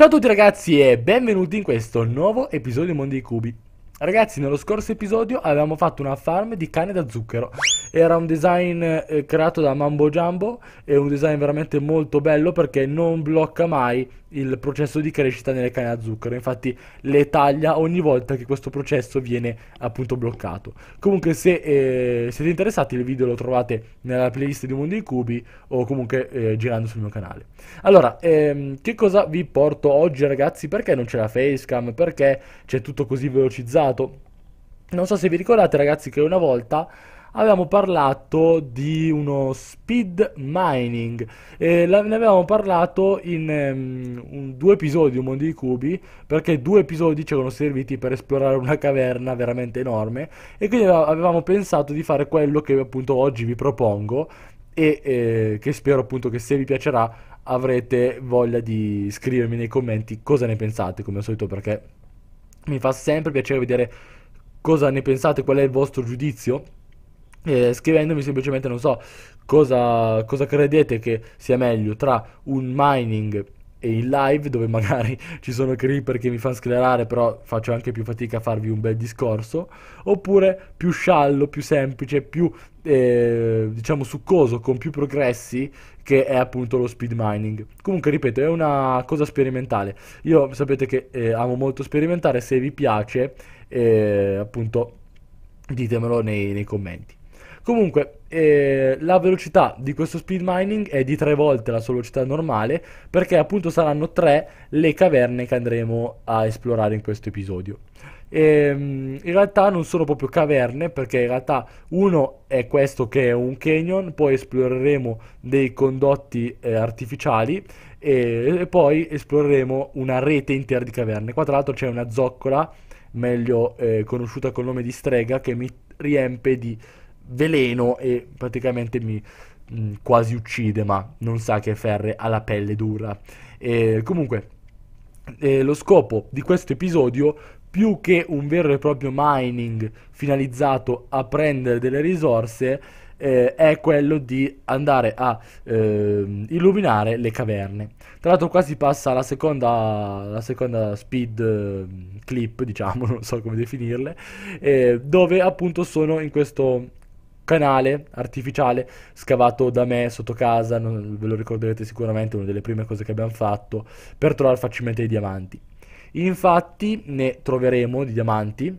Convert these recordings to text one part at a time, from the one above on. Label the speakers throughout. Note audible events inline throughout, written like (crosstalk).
Speaker 1: Ciao a tutti ragazzi e benvenuti in questo nuovo episodio di Mondi Cubi. Ragazzi, nello scorso episodio avevamo fatto una farm di cane da zucchero. Era un design eh, creato da Mambo Jumbo e un design veramente molto bello perché non blocca mai il processo di crescita nelle cane da zucchero. Infatti le taglia ogni volta che questo processo viene appunto bloccato. Comunque se eh, siete interessati il video lo trovate nella playlist di Mondi in Cubi o comunque eh, girando sul mio canale. Allora, ehm, che cosa vi porto oggi ragazzi? Perché non c'è la facecam? Perché c'è tutto così velocizzato? passato. Non so se vi ricordate ragazzi che una volta avevamo parlato di uno speed mining e ne avevamo parlato in um, un, due episodi di un mondo di cubi perché due episodi ci erano serviti per esplorare una caverna veramente enorme e quindi avevamo pensato di fare quello che appunto oggi vi propongo e eh, che spero appunto che se vi piacerà avrete voglia di scrivermi nei commenti cosa ne pensate come al solito perché mi fa sempre piacere vedere cosa ne pensate, qual è il vostro giudizio. Eh, scrivendomi semplicemente non so cosa, cosa credete che sia meglio tra un mining e in live dove magari (laughs) ci sono creeper che mi fanno sclerare però faccio anche più fatica a farvi un bel discorso oppure più sciallo, più semplice, più eh, diciamo succoso con più progressi che è appunto lo speed mining comunque ripeto è una cosa sperimentale io sapete che eh, amo molto sperimentare se vi piace eh, appunto ditemelo nei, nei commenti Comunque, eh, la velocità di questo speed mining è di tre volte la sua velocità normale, perché appunto saranno tre le caverne che andremo a esplorare in questo episodio. E, ehm, in realtà non sono proprio caverne, perché in realtà uno è questo che è un canyon, poi esploreremo dei condotti eh, artificiali e, e poi esploreremo una rete intera di caverne. Qua tra l'altro c'è una zoccola, meglio eh, conosciuta col nome di strega, che mi riempie di veleno e praticamente mi mh, mm, quasi uccide, ma non sa che Ferre ha la pelle dura. E, comunque, eh, lo scopo di questo episodio, più che un vero e proprio mining finalizzato a prendere delle risorse, eh, è quello di andare a eh, illuminare le caverne. Tra l'altro qua si passa alla seconda, alla seconda speed eh, clip, (laughs) diciamo, non so come definirle, eh, dove appunto sono in questo canale artificiale scavato da me sotto casa, non, ve lo ricorderete sicuramente, una delle prime cose che abbiamo fatto, per trovare facilmente i diamanti. Infatti ne troveremo di diamanti,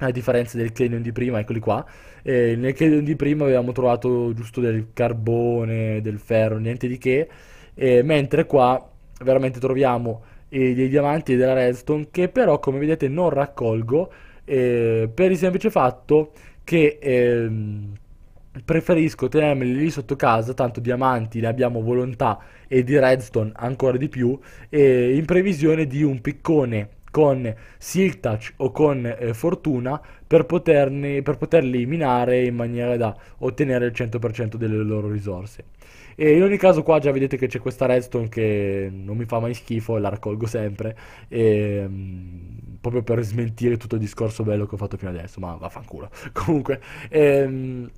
Speaker 1: a differenza del Canyon di prima, eccoli qua. Eh, nel Canyon di prima avevamo trovato giusto del carbone, del ferro, niente di che, eh, mentre qua veramente troviamo eh, dei diamanti e della redstone che però come vedete non raccolgo eh, per il semplice fatto che ehm, preferisco tenermeli lì sotto casa, tanto diamanti ne abbiamo volontà e di redstone ancora di più, in previsione di un piccone con Seal Touch o con eh, Fortuna per, poterne, per, poterli minare in maniera da ottenere il 100% delle loro risorse. E in ogni caso qua già vedete che c'è questa redstone che non mi fa mai schifo, la raccolgo sempre. E, ehm, proprio per smentire tutto il discorso bello che ho fatto fino adesso, ma vaffanculo. (laughs) Comunque, ehm,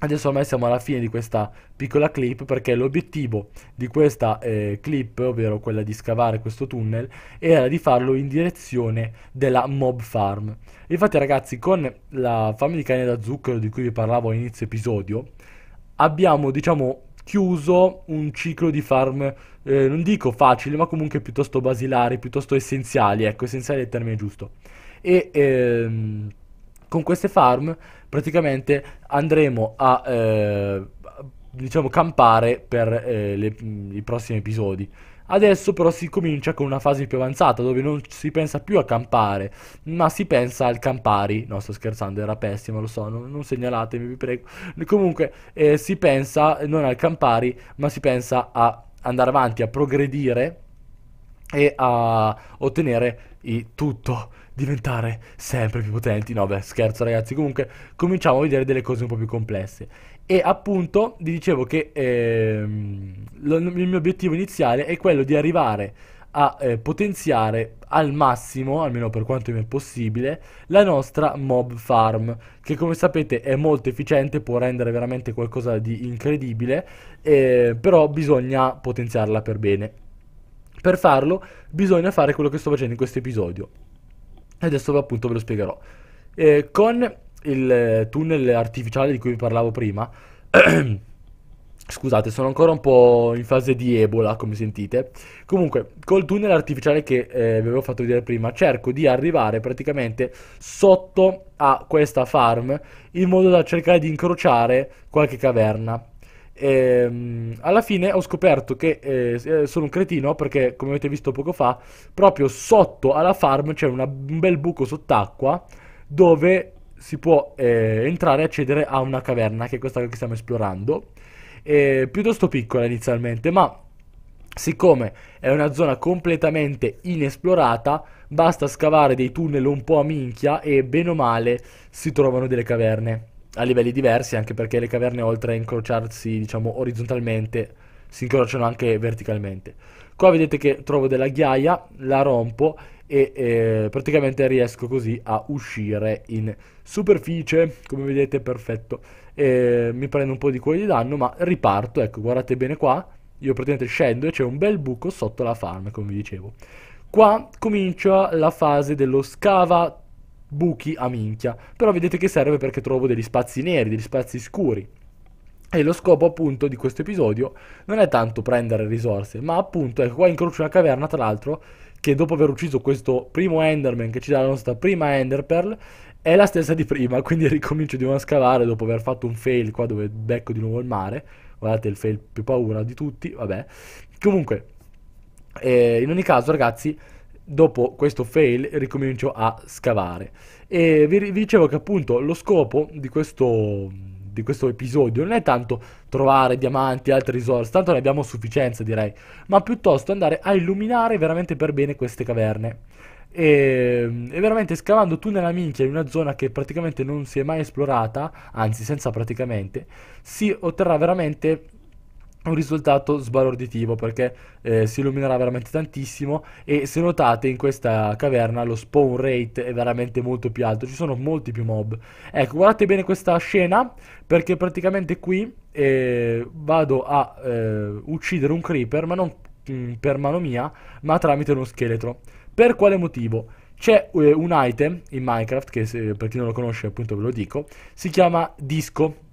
Speaker 1: adesso ormai siamo alla fine di questa piccola clip perché l'obiettivo di questa eh, clip, ovvero quella di scavare questo tunnel, era di farlo in direzione della mob farm. Infatti ragazzi, con la fame di cane da zucchero di cui vi parlavo all'inizio episodio, abbiamo diciamo chiuso un ciclo di farm eh, non dico facili, ma comunque piuttosto basilari, piuttosto essenziali, ecco, essenziali è il termine giusto. E ehm, con queste farm praticamente andremo a, eh, diciamo, campare per eh, le, mm, i prossimi episodi. Adesso però si comincia con una fase più avanzata dove non si pensa più a campare, ma si pensa al campari. No, sto scherzando, era pessimo, lo so, non, non segnalatemi, vi prego. Comunque eh, si pensa non al campari, ma si pensa a andare avanti, a progredire e a ottenere tutto diventare sempre più potenti. No, beh, scherzo, ragazzi. Comunque, cominciamo a vedere delle cose un po' più complesse. E appunto, vi dicevo che ehm, lo, il mio obiettivo iniziale è quello di arrivare a eh, potenziare al massimo, almeno per quanto mi è possibile, la nostra mob farm, che come sapete è molto efficiente, può rendere veramente qualcosa di incredibile, eh, però bisogna potenziarla per bene. Per farlo bisogna fare quello che sto facendo in questo episodio. Adesso appunto ve lo spiegherò. Eh, con il tunnel artificiale di cui vi parlavo prima, (clears throat) Scusate, sono ancora un po' in fase di Ebola, come sentite. Comunque, col tunnel artificiale che eh, vi avevo fatto vedere prima, cerco di arrivare praticamente sotto a questa farm in modo da cercare di incrociare qualche caverna. E, ehm, alla fine ho scoperto che eh, eh, sono un cretino perché, come avete visto poco fa, proprio sotto alla farm c'è un bel buco sott'acqua dove si può eh, entrare e accedere a una caverna, che è questa che stiamo esplorando eh, piuttosto piccola inizialmente, ma siccome è una zona completamente inesplorata, basta scavare dei tunnel un po' a minchia e bene o male si trovano delle caverne a livelli diversi, anche perché le caverne oltre a incrociarsi, diciamo, orizzontalmente, si incrociano anche verticalmente. Qua vedete che trovo della ghiaia, la rompo e eh, praticamente riesco così a uscire in superficie come vedete perfetto eh, mi prendo un po' di cuore di danno ma riparto ecco guardate bene qua io praticamente scendo e c'è un bel buco sotto la farm come vi dicevo qua comincia la fase dello scava buchi a minchia però vedete che serve perché trovo degli spazi neri degli spazi scuri e lo scopo appunto di questo episodio non è tanto prendere risorse, ma appunto ecco qua incrocio una caverna tra l'altro che dopo aver ucciso questo primo Enderman che ci dà la nostra prima Enderpearl è la stessa di prima, (laughs) quindi ricomincio di nuovo a scavare dopo aver fatto un fail qua dove becco di nuovo il mare. Guardate il fail più paura di tutti, vabbè. Comunque, eh, in ogni caso ragazzi, dopo questo fail ricomincio a scavare. E vi, vi dicevo che appunto lo scopo di questo di questo episodio non è tanto trovare diamanti e altre risorse, tanto ne abbiamo a sufficienza direi, ma piuttosto andare a illuminare veramente per bene queste caverne. E, ehm, e, veramente scavando tu nella minchia in una zona che praticamente non si è mai esplorata, anzi senza praticamente, si otterrà veramente un risultato sbalorditivo perché eh, si illuminerà veramente tantissimo e se notate in questa caverna lo spawn rate è veramente molto più alto, ci sono molti più mob. Ecco, guardate bene questa scena perché praticamente qui eh, vado a eh, uccidere un creeper ma non mh, mm, per mano mia ma tramite uno scheletro. Per quale motivo? C'è eh, un item in Minecraft che se, per chi non lo conosce appunto ve lo dico, si chiama disco.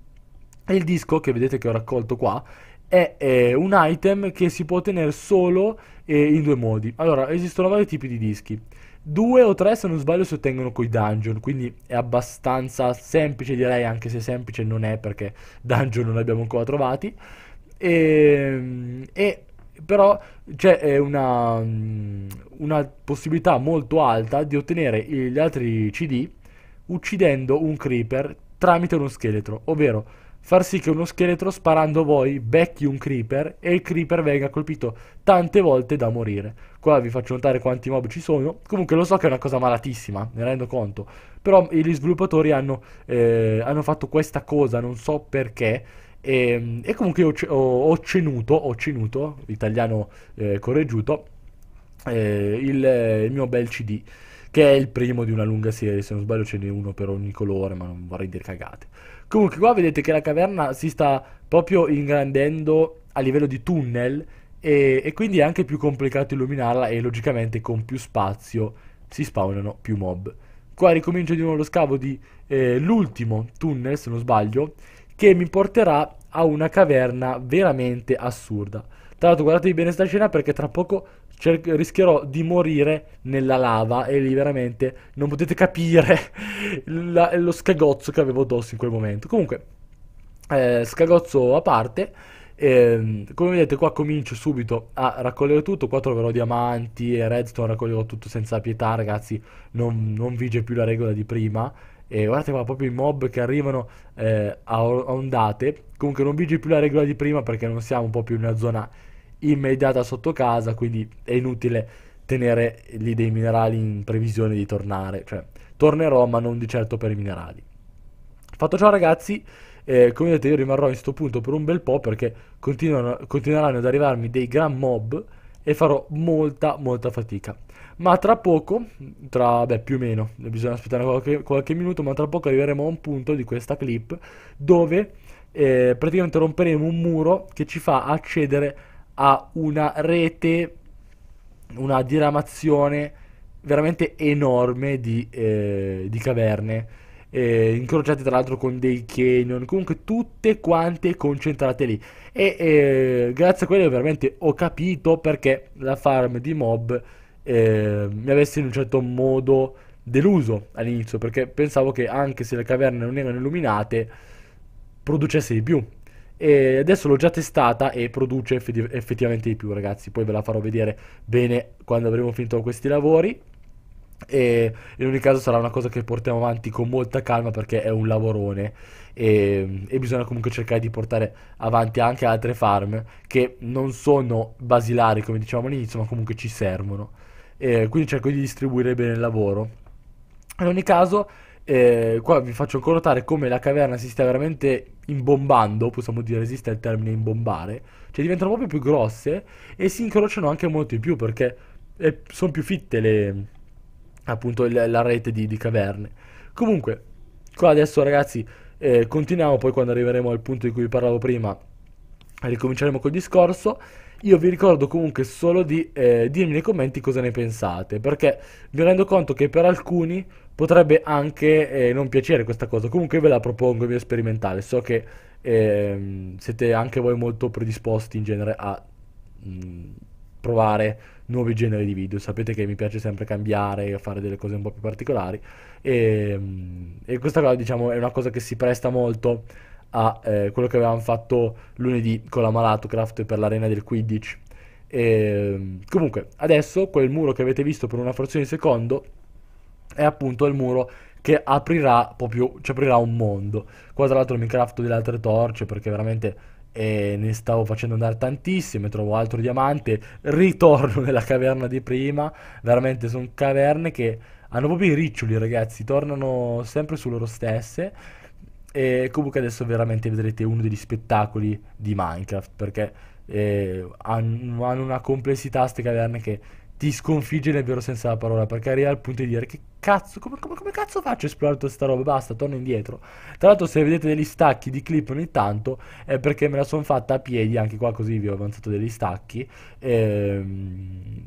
Speaker 1: E il disco che vedete che ho raccolto qua è eh, un item che si può ottenere solo eh, in due modi. Allora, esistono vari tipi di dischi. Due o tre, se non sbaglio, si ottengono con i dungeon, quindi è abbastanza semplice, direi, anche se semplice non è perché dungeon non li abbiamo ancora trovati. E, ehm, e però c'è eh, una, mm, una possibilità molto alta di ottenere gli altri CD uccidendo un creeper tramite uno scheletro, ovvero far sì che uno scheletro sparando voi becchi un creeper e il creeper venga colpito tante volte da morire. Qua vi faccio notare quanti mob ci sono, comunque lo so che è una cosa malatissima, ne rendo conto, però eh, gli sviluppatori hanno, eh, hanno fatto questa cosa, non so perché, e, ehm, e comunque ho, ho, cenuto, ho cenuto, italiano eh, correggiuto, eh, il, eh, il mio bel CD che è il primo di una lunga serie, se non sbaglio ce n'è uno per ogni colore, ma non vorrei dire cagate. Comunque qua vedete che la caverna si sta proprio ingrandendo a livello di tunnel e, e quindi è anche più complicato illuminarla e logicamente con più spazio si spawnano più mob. Qua ricomincio di nuovo lo scavo di eh, l'ultimo tunnel, se non sbaglio, che mi porterà a una caverna veramente assurda. Tra l'altro guardatevi bene sta scena perché tra poco Cer- rischierò di morire nella lava e lì veramente non potete capire (laughs) la- lo scagozzo che avevo addosso in quel momento. Comunque, eh, scagozzo a parte. E, ehm, come vedete qua comincio subito a raccogliere tutto, qua troverò diamanti e redstone, raccoglierò tutto senza pietà ragazzi, non, non vige più la regola di prima. E guardate qua proprio i mob che arrivano eh, a ondate, comunque non vige più la regola di prima perché non siamo proprio in una zona immediata sotto casa, quindi è inutile tenere lì dei minerali in previsione di tornare, cioè tornerò ma non di certo per i minerali. Fatto ciò ragazzi, eh, come vedete io rimarrò in sto punto per un bel po' perché continueranno ad arrivarmi dei gran mob e farò molta molta fatica. Ma tra poco, tra beh più o meno, bisogna aspettare qualche, qualche minuto, ma tra poco arriveremo a un punto di questa clip dove eh, praticamente romperemo un muro che ci fa accedere a ha una rete, una diramazione veramente enorme di, eh, di caverne, eh, incrociate tra l'altro con dei canyon, comunque tutte quante concentrate lì. E eh, grazie a quello veramente ho capito perché la farm di mob eh, mi avesse in un certo modo deluso all'inizio, perché pensavo che anche se le caverne non erano illuminate, producesse di più e adesso l'ho già testata e produce effettivamente di più, ragazzi. Poi ve la farò vedere bene quando avremo finito questi lavori. E in ogni caso sarà una cosa che portiamo avanti con molta calma perché è un lavorone e, e, bisogna comunque cercare di portare avanti anche altre farm che non sono basilari come dicevamo all'inizio ma comunque ci servono e quindi cerco di distribuire bene il lavoro in ogni caso eh, qua vi faccio ancora notare come la caverna si stia veramente imbombando, possiamo dire, esiste il termine imbombare, cioè diventano proprio più grosse e si incrociano anche molto di più perché eh, sono più fitte le, appunto le, la rete di, di, caverne. Comunque, qua adesso ragazzi eh, continuiamo, poi quando arriveremo al punto di cui vi parlavo prima ricominceremo col discorso. Io vi ricordo comunque solo di eh, dirmi nei commenti cosa ne pensate, perché mi rendo conto che per alcuni potrebbe anche eh, non piacere questa cosa. Comunque ve la propongo in via sperimentale. So che eh, siete anche voi molto predisposti in genere a mh, mm, provare nuovi generi di video. Sapete che mi piace sempre cambiare e fare delle cose un po' più particolari. E, ehm, e questa cosa, diciamo, è una cosa che si presta molto a eh, quello che avevamo fatto lunedì con la Malatocraft per l'arena del Quidditch. E, ehm, comunque, adesso quel muro che avete visto per una frazione di secondo è appunto il muro che aprirà proprio, ci cioè aprirà un mondo. Qua tra l'altro mi crafto delle altre torce perché veramente eh, ne stavo facendo andare tantissime, trovo altro diamante, ritorno (laughs) nella caverna di prima, veramente sono caverne che hanno proprio i riccioli ragazzi, tornano sempre su loro stesse e comunque adesso veramente vedrete uno degli spettacoli di Minecraft perché eh, hanno una complessità queste caverne che ti sconfigge nel vero senso della parola, perché arrivi al punto di dire che cazzo, come, come, come cazzo faccio a esplorare tutta questa roba? Basta, torno indietro. Tra l'altro se vedete degli stacchi di clip ogni tanto è perché me la sono fatta a piedi, anche qua così vi ho avanzato degli stacchi. Ehm,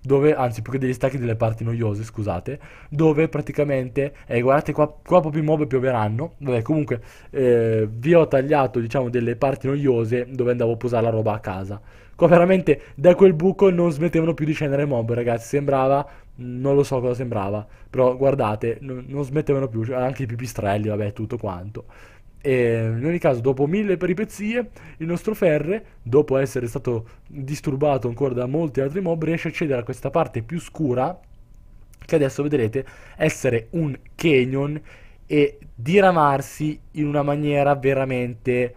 Speaker 1: dove, anzi più che degli stacchi delle parti noiose, scusate, dove praticamente, eh, guardate qua, qua proprio i mob pioveranno, vabbè comunque eh, vi ho tagliato diciamo delle parti noiose dove andavo a posare la roba a casa. Qua veramente da quel buco non smettevano più di scendere mob, ragazzi. Sembrava, non lo so cosa sembrava, però guardate, non, non smettevano più, cioè, anche i pipistrelli, vabbè, tutto quanto. E in ogni caso, dopo mille peripezie, il nostro Ferre, dopo essere stato disturbato ancora da molti altri mob, riesce a accedere a questa parte più scura, che adesso vedrete essere un canyon e diramarsi in una maniera veramente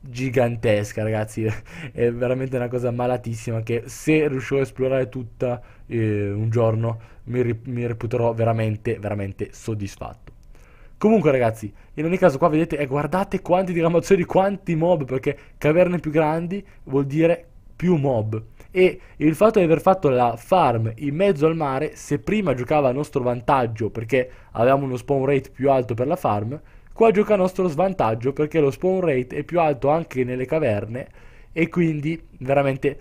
Speaker 1: gigantesca, ragazzi. È veramente una cosa malatissima che se riuscirò a esplorare tutta eh, un giorno mi, ri- mi, reputerò veramente, veramente soddisfatto. Comunque ragazzi, in ogni caso qua vedete, eh, guardate quante diramazioni, quanti mob, perché caverne più grandi vuol dire più mob. E il fatto di aver fatto la farm in mezzo al mare, se prima giocava a nostro vantaggio perché avevamo uno spawn rate più alto per la farm, Qua gioca a nostro svantaggio perché lo spawn rate è più alto anche nelle caverne e quindi veramente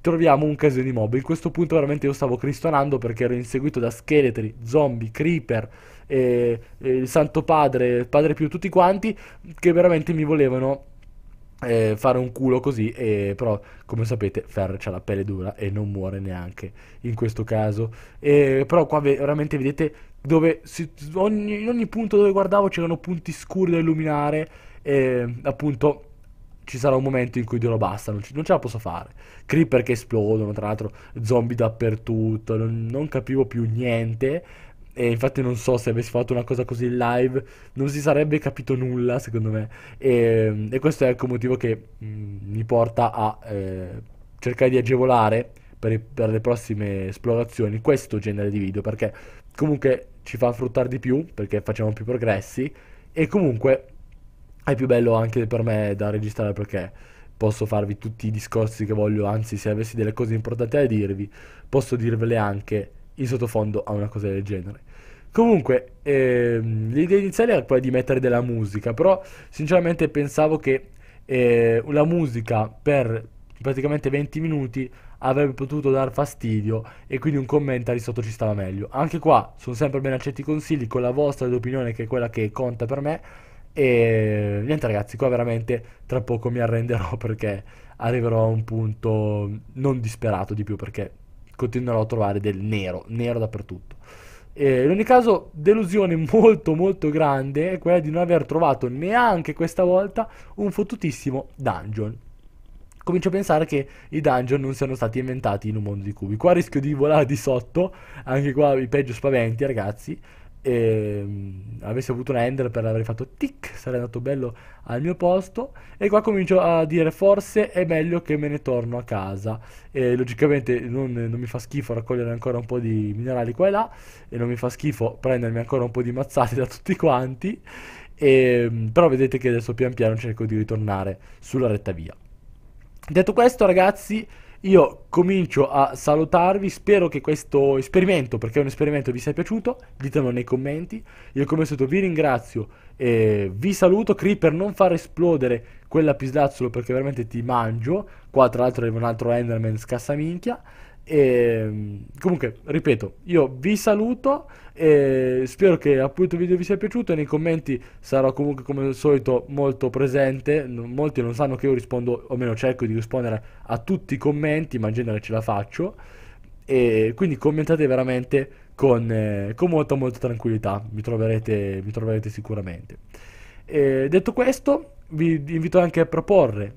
Speaker 1: troviamo un casino di mob. In questo punto veramente io stavo cristonando perché ero inseguito da scheletri, zombie, creeper, eh, il santo padre, padre più tutti quanti che veramente mi volevano eh, fare un culo così, eh, però come sapete Ferre c'ha la pelle dura e non muore neanche in questo caso. Eh, però qua veramente vedete dove si, ogni, in ogni punto dove guardavo c'erano punti scuri da illuminare e appunto ci sarà un momento in cui dirò basta, non, ci, non ce la posso fare. Creeper che esplodono, tra l'altro zombie dappertutto, non, non capivo più niente. E infatti non so se avessi fatto una cosa così in live non si sarebbe capito nulla secondo me e, e questo è ecco il motivo che mh, mm, mi porta a eh, cercare di agevolare per, le prossime esplorazioni questo genere di video perché comunque ci fa fruttare di più perché facciamo più progressi e comunque è più bello anche per me da registrare perché posso farvi tutti i discorsi che voglio, anzi se avessi delle cose importanti da dirvi posso dirvele anche in sottofondo a una cosa del genere. Comunque, ehm, l'idea iniziale era quella di mettere della musica, però sinceramente pensavo che eh, la musica per praticamente 20 minuti avrebbe potuto dar fastidio e quindi un commento lì sotto ci stava meglio. Anche qua sono sempre ben accetti i consigli con la vostra opinione che è quella che conta per me. E niente ragazzi, qua veramente tra poco mi arrenderò (laughs) perché arriverò a un punto non disperato di più perché continuerò a trovare del nero, nero dappertutto. E in ogni caso, delusione molto molto grande è quella di non aver trovato neanche questa volta un fottutissimo dungeon comincio a pensare che i dungeon non siano stati inventati in un mondo di cubi. Qua rischio di volare di sotto, anche qua i peggio spaventi, ragazzi. E, ehm, avessi avuto una ender per avrei fatto tic, sarei andato bello al mio posto. E qua comincio a dire: forse è meglio che me ne torno a casa. E logicamente non, non mi fa schifo raccogliere ancora un po' di minerali qua e là, e non mi fa schifo prendermi ancora un po' di mazzate da tutti quanti. E, ehm, però vedete che adesso pian piano cerco di ritornare sulla retta via. Detto questo ragazzi, io comincio a salutarvi, spero che questo esperimento, perché è un esperimento, vi sia piaciuto, ditemelo nei commenti. Io come al solito vi ringrazio e vi saluto, Creeper non far esplodere quella pislazzolo perché veramente ti mangio. Qua tra l'altro arriva un altro Enderman scassaminchia. E, ehm, comunque, ripeto, io vi saluto. E spero che appunto il video vi sia piaciuto. Nei commenti sarò comunque come al solito molto presente. Molti non sanno che io rispondo, o meno cerco di rispondere a tutti i commenti, ma in genere ce la faccio. E quindi commentate veramente con, eh, con molta, molta tranquillità. Mi troverete, mi troverete sicuramente. E detto questo, vi invito anche a proporre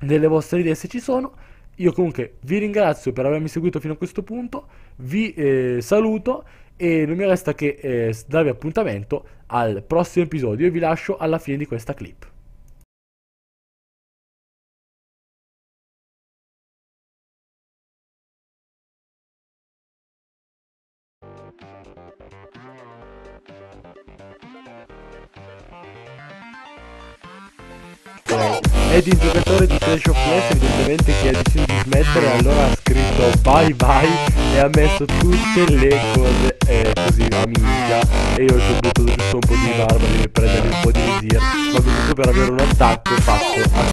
Speaker 1: delle vostre idee se ci sono io comunque vi ringrazio per avermi seguito fino a questo punto, vi eh, saluto e non mi resta che eh, darvi appuntamento al prossimo episodio e vi lascio alla fine di questa clip. ed il giocatore di Clash of Clans evidentemente che ha deciso di smettere allora ha scritto bye bye e ha messo tutte le cose eh, così a minchia e io ci ho buttato giusto un po' di barbari per prendere un po' di tir ma giusto per avere un attacco fatto a